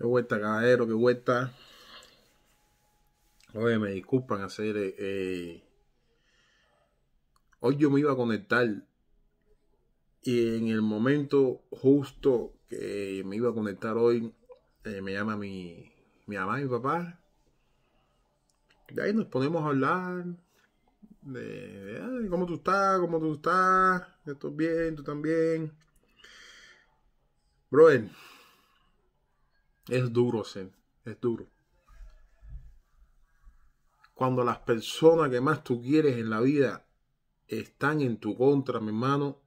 Qué vuelta, caballero, qué vuelta. Oye, me disculpan hacer. Eh, hoy yo me iba a conectar. Y en el momento justo que me iba a conectar hoy, eh, me llama mi, mi mamá y mi papá. Y ahí nos ponemos a hablar. De, cómo tú estás, cómo tú estás. Estás bien, tú también. Brother es duro, Sen. Es duro. Cuando las personas que más tú quieres en la vida están en tu contra, mi hermano,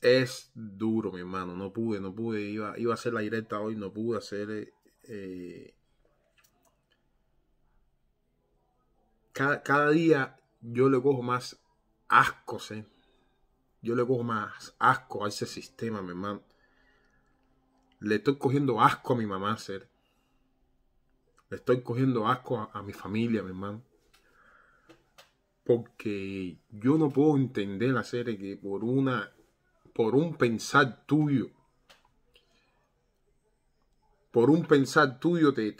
es duro, mi hermano. No pude, no pude. Iba, iba a hacer la directa hoy, no pude hacer. Eh, eh, cada, día yo le cojo más asco, Sen. Yo le cojo más asco a ese sistema, mi hermano le estoy cogiendo asco a mi mamá ser. Le estoy cogiendo asco a, mi familia, mi hermano. Porque yo no puedo entender la serie que por una. por un pensar tuyo. Por un pensar tuyo te,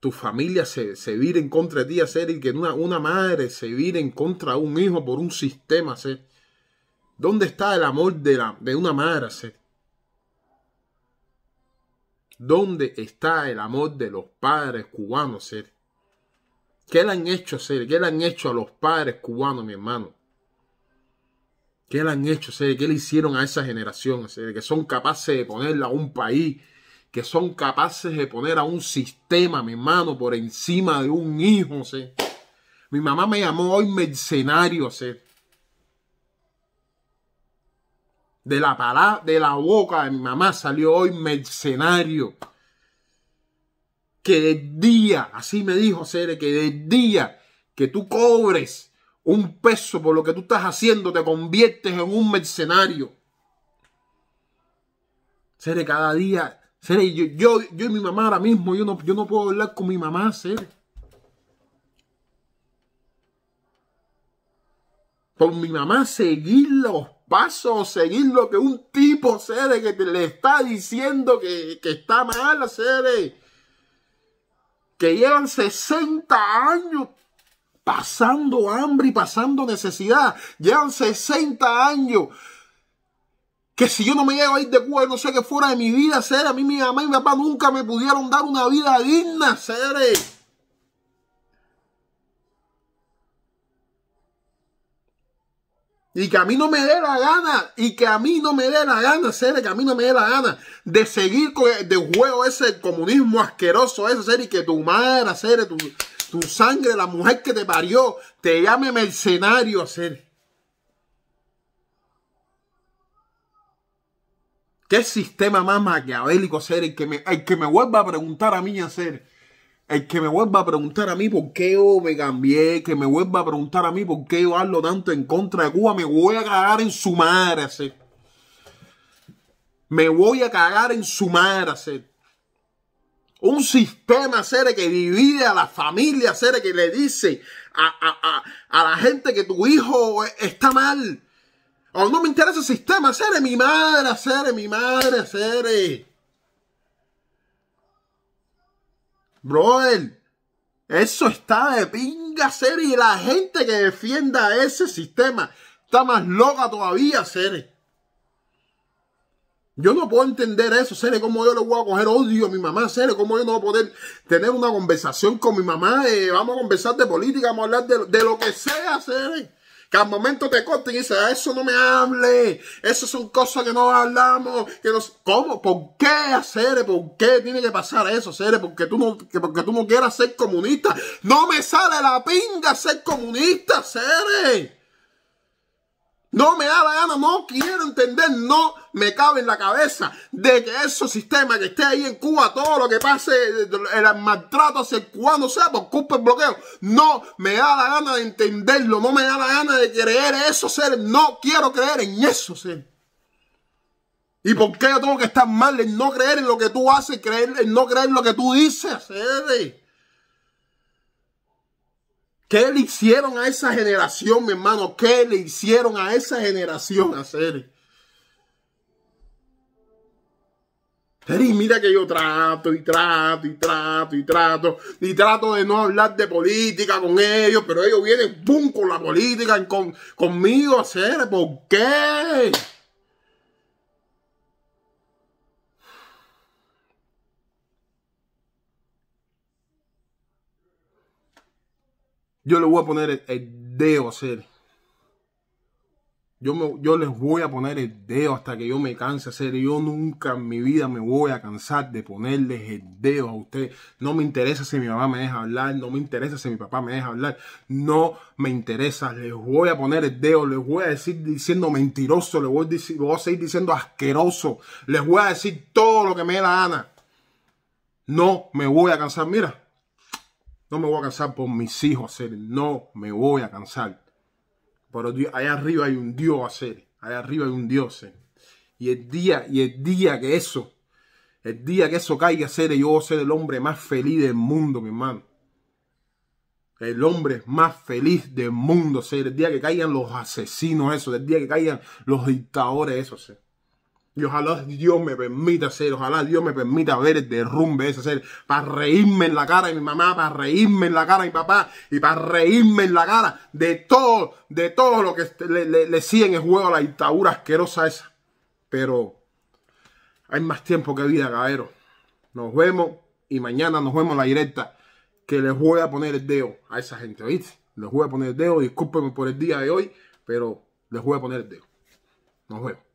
tu familia se, se en contra de ti, hacer y que una, madre se vire en contra de un hijo por un sistema, ser. ¿Dónde está el amor de, la, de una madre, ser? ¿Dónde está el amor de los padres cubanos, ser? ¿Qué le han hecho, ser? ¿Qué le han hecho a los padres cubanos, mi hermano? ¿Qué le han hecho, ser? ¿Qué le hicieron a esa generación, ser? Que son capaces de ponerla a un país, que son capaces de poner a un sistema, mi hermano, por encima de un hijo, ser. Mi mamá me llamó hoy mercenario, ser. De la de la boca de mi mamá salió hoy mercenario. Que del día, así me dijo Sere, que del día que tú cobres un peso por lo que tú estás haciendo, te conviertes en un mercenario. Sere, cada día, Cere, yo, yo, y mi mamá ahora mismo, yo no, yo no puedo hablar con mi mamá, Sere. con mi mamá seguir los paso a seguir lo que un tipo, Cere, que le está diciendo que, está mal, Cere. Que llevan 60 años pasando hambre y pasando necesidad. Llevan 60 años. Que si yo no me llego a ir de Cuba, no sé qué fuera de mi vida, ser A mí mi mamá y mi papá nunca me pudieron dar una vida digna, Cere. y que a mí no me dé la gana, y que a mí no me dé la gana, sere, que a mí no me dé la gana de seguir de juego ese comunismo asqueroso ese, ser y que tu madre, sere, tu, sangre, la mujer que te parió, te llame mercenario, sere. ¿Qué sistema más maquiavélico, ser el que me, vuelva a preguntar a mí, sere? El que me vuelva a preguntar a mí por qué yo me cambié, que me vuelva a preguntar a mí por qué yo hablo tanto en contra de Cuba, me voy a cagar en su madre, Me voy a cagar en su madre, Un sistema, ser que divide a la familia, hacer, que le dice a, la gente que tu hijo e, está mal. O no me interesa el sistema, ser mi madre, ser mi madre, hacer. Brother, eso está de pinga ser y la gente que defienda ese sistema está más loca todavía, Sere. Yo no puedo entender eso, Sere, como yo le voy a coger odio a mi mamá, Sere, cómo yo no voy a poder tener una conversación con mi mamá, eh, vamos a conversar de política, vamos a hablar de, de lo que sea, Sere al momento te corten y a ah, eso no me hable, eso son cosas que no hablamos, que no... ¿Cómo? ¿Por qué hacer? ¿Por qué tiene que pasar eso, seres Porque tú no, que porque tú no quieras ser comunista. No me sale la pinga ser comunista, seres. No me da la gana, no quiero entender, no me cabe en la cabeza de que esos sistema que esté ahí en Cuba, todo lo que pase, el maltrato hacia el cubano sea por culpa del bloqueo. No me da la gana de entenderlo, no me da la gana de creer esos seres, no quiero creer en eso, seres. ¿Y por qué yo tengo que estar mal en no creer en lo que tú haces, creer, en no creer en lo que tú dices, seres? ¿Qué le hicieron a esa generación, mi hermano? ¿Qué le hicieron a esa generación, hacer? pero mira que yo trato y trato y trato y trato y trato de no hablar de política con ellos, pero ellos vienen, ¡pum!, con la política, con, conmigo, hacer, ¿por qué? Yo les voy a poner el, dedo a hacer. Yo, yo les voy a poner el dedo hasta que yo me canse hacer. Yo nunca en mi vida me voy a cansar de ponerles el dedo a ustedes. No me interesa si mi mamá me deja hablar. No me interesa si mi papá me deja hablar. No me interesa. Les voy a poner el dedo. Les voy a decir diciendo mentiroso. Les voy a, decir, voy a seguir diciendo asqueroso. Les voy a decir todo lo que me dé la gana. No me voy a cansar. Mira, no me voy a cansar por mis hijos hacer. No me voy a cansar. Pero allá arriba hay un Dios hacer. Allá arriba hay un Dios Y el día, y el día que eso, el día que eso caiga a ser, yo voy a ser el hombre más feliz del mundo, mi hermano. El hombre más feliz del mundo, ser. El día que caigan los asesinos, eso. El día que caigan los dictadores, eso, ser. Y ojalá Dios me permita hacer, ojalá Dios me permita ver el derrumbe ese ser, para reírme en la cara de mi mamá, para reírme en la cara de mi papá, y para reírme en la cara de todo, de todo lo que este, le, le, sigue en el juego a la dictadura asquerosa esa. Pero hay más tiempo que vida, cabrero. Nos vemos y mañana nos vemos en la directa, que les voy a poner el dedo a esa gente, ¿oíste? Les voy a poner el dedo, discúlpenme por el día de hoy, pero les voy a poner el dedo. Nos vemos.